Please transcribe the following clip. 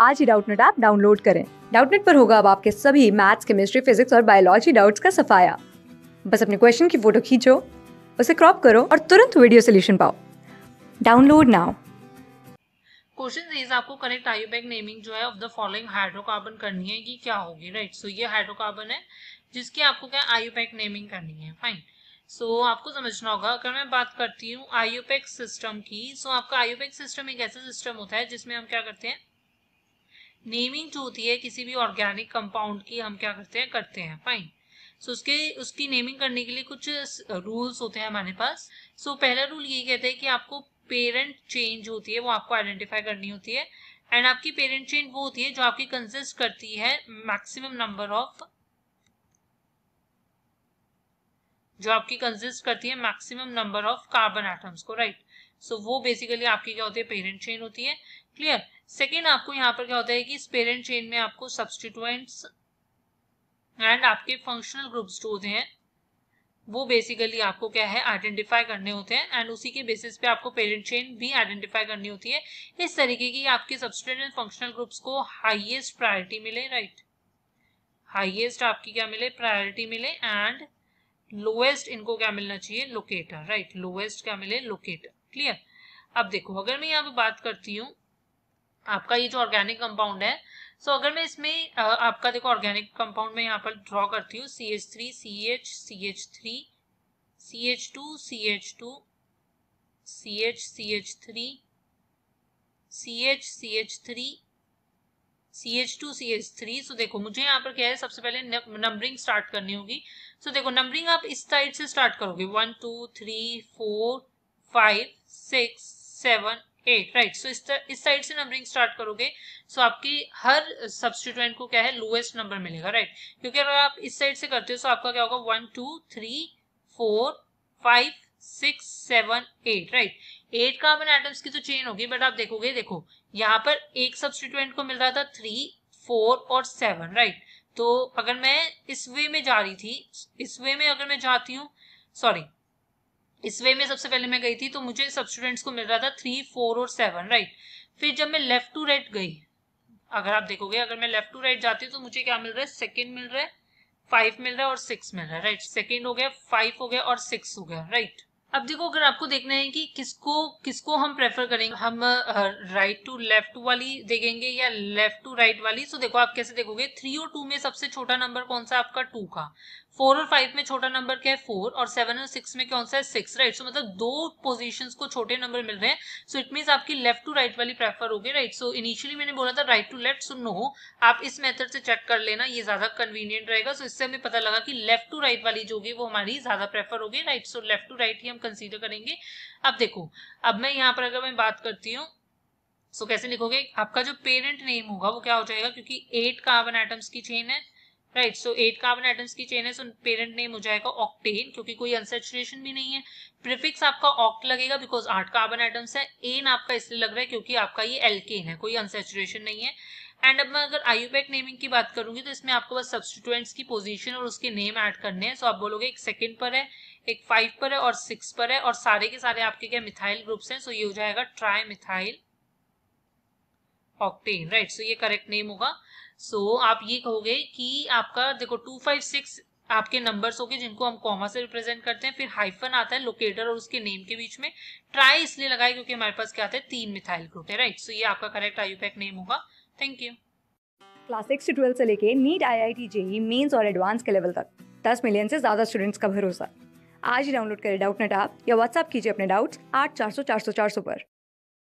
आज ही Doubtnut app download करें डाउटनेट पर होगा अब आपके सभी मैथ्स केमिस्ट्री फिजिक्स और बायोलॉजी डाउट्स का सफाया बस अपने क्वेश्चन की फोटो खींचो उसे क्रॉप करो और तुरंत वीडियो सोल्यूशन पाओ डाउनलोड नाउ क्वेश्चन इज आपको करेक्ट आयोबैक नेमिंग जो है ऑफ द फॉलोइंग हाइड्रोकार्बन करनी है कि क्या होगी राइट सो ये हाइड्रोकार्बन है जिसकी आपको क्या आयोपैक नेमिंग करनी है फाइन सो so, आपको समझना होगा अगर मैं बात करती हूँ आयोपैक सिस्टम की सो so, आपका आयोपैक सिस्टम एक ऐसा सिस्टम होता है जिसमें हम क्या करते हैं नेमिंग जो होती है किसी भी ऑर्गेनिक कंपाउंड की हम क्या करते हैं करते हैं फाइन सो so, उसके उसकी नेमिंग करने के लिए कुछ रूल्स होते हैं हमारे पास सो so, पहला रूल ये कहते हैं कि आपको पेरेंट चेन जो होती है वो आपको आइडेंटिफाई करनी होती है एंड आपकी पेरेंट चेन वो होती है जो आपकी कंसिस्ट करती है मैक्सिमम नंबर ऑफ जो आपकी कंसिस्ट करती है maximum number of carbon atoms को राइट right? सो so, वो बेसिकली आपकी क्या होती है पेरेंट चेन होती है क्लियर सेकेंड आपको यहाँ पर क्या होता है कि इस पेरेंट चेन में आपको सब्सटीट्यूएंट्स एंड आपके फंक्शनल ग्रुप्स जो होते हैं वो बेसिकली आपको क्या है आइडेंटिफाई करने होते हैं एंड उसी के बेसिस पे आपको पेरेंट चेन भी आइडेंटिफाई करनी होती है इस तरीके की आपके सब्सटेंट एंड फंक्शनल ग्रुप्स को हाईएस्ट प्रायोरिटी मिले राइट right? हाईएस्ट आपकी क्या मिले प्रायोरिटी मिले एंड लोएस्ट इनको क्या मिलना चाहिए लोकेटर राइट लोएस्ट क्या मिले लोकेटर क्लियर अब देखो अगर मैं यहाँ पे बात करती हूँ आपका ये जो ऑर्गेनिक कंपाउंड है सो so अगर मैं इसमें आपका देखो ऑर्गेनिक कंपाउंड में यहाँ पर ड्रॉ करती हूँ C H three C H C H three C H two C H two C H C H three C H C H three C H two C H three so देखो मुझे यहाँ पर क्या है सबसे पहले numbering start करनी होगी सो so, देखो नंबरिंग आप इस साइड से स्टार्ट करोगे one two three four five six seven eight right so इस साइड से नंबरिंग स्टार्ट करोगे सो so आपकी हर सब्सटीट्यूएंट को क्या है लोएस्ट नंबर मिलेगा राइट right? क्योंकि अगर आप इस साइड से करते हो सो so आपका क्या होगा one two three four five six seven eight right eight carbon atoms की तो चेन होगी बट आप देखोगे देखो यहाँ पर एक सब्सिट्यूएंट को मिल रहा था थ्री फोर और सेवन राइट तो अगर मैं इस वे में जा रही थी इस वे में अगर मैं जाती हूँ सॉरी इस वे में सबसे पहले मैं गई थी तो मुझे सब्सिट्यूएंट्स को मिल रहा था थ्री फोर और सेवन राइट फिर जब मैं लेफ्ट टू राइट गई अगर आप देखोगे अगर मैं लेफ्ट टू राइट जाती हूँ तो मुझे क्या मिल रहा है सेकेंड मिल रहा है फाइव मिल रहा है और सिक्स मिल रहा है राइट सेकेंड हो गया फाइव हो गया और सिक्स हो गया राइट अब देखो अगर आपको देखना है कि किसको किसको हम प्रेफर करेंगे हम राइट टू लेफ्ट वाली देखेंगे या लेफ्ट टू राइट वाली तो देखो आप कैसे देखोगे थ्री और टू में सबसे छोटा नंबर कौन सा आपका टू का फोर और फाइव में छोटा नंबर क्या है फोर और सेवन और सिक्स में कौन सा है सिक्स राइट सो मतलब दो पोजीशंस को छोटे नंबर मिल रहे हैं सो इट मीन आपकी लेफ्ट टू राइट वाली प्रेफर होगी राइट सो इनिशियली मैंने बोला था right to left so no आप इस मेथड से चेक कर लेना ये ज्यादा कन्वीनियंट रहेगा सो so इससे हमें पता लगा कि लेफ्ट टू राइट वाली जो होगी वो हमारी ज्यादा प्रेफर होगी right so left to right ही हम कंसिडर करेंगे अब देखो अब मैं यहाँ पर अगर मैं बात करती हूँ सो so, कैसे लिखोगे आपका जो पेरेंट नेम होगा वो क्या हो जाएगा क्योंकि एट कार्बन एटम्स की चेन है right so eight carbon atoms की चेन है सो पेरेंट नेम हो जाएगा ऑक्टेन क्योंकि कोई अनसेचुरेशन भी नहीं है प्रिफिक्स आपका ऑक्ट लगेगा बिकॉज आठ कार्बन एटम्स है एन आपका इसलिए लग रहा है क्योंकि आपका ये एल्केन है कोई अनसेचुरेशन नहीं है एंड अब मैं अगर आयुपैक नेमिंग की बात करूंगी तो इसमें आपको बस सब्सटीट्यूएंट्स की पोजीशन और उसके नेम ऐड करने हैं सो so आप बोलोगे एक सेकंड पर है एक फाइव पर है और सिक्स पर है और सारे के सारे आपके क्या मिथाइल ग्रुप्स हैं सो so ये हो जाएगा trimethyl octane right so ये करेक्ट नेम होगा सो so, आप ये कहोगे कि आपका देखो टू फाइव सिक्स आपके नंबर्स होंगे जिनको हम कॉमा से रिप्रेजेंट करते हैं फिर हाइफन आता है लोकेटर और उसके नेम के बीच में ट्राई इसलिए लगाए क्योंकि हमारे पास क्या आता है तीन मिथाइल ग्रुप है राइट सो so, ये आपका करेक्ट आयुपैक नेम होगा थैंक यू क्लास सिक्स से ट्वेल्थ से लेके NEET I I T JEE Mains और एडवांस के लेवल तक दस मिलियन से ज्यादा स्टूडेंट्स का भरोसा आज ही डाउनलोड करें डाउट नेट आप या व्हाट्सअप कीजिए अपने डाउट्स आठ चार सौ चार सौ चार सौ पर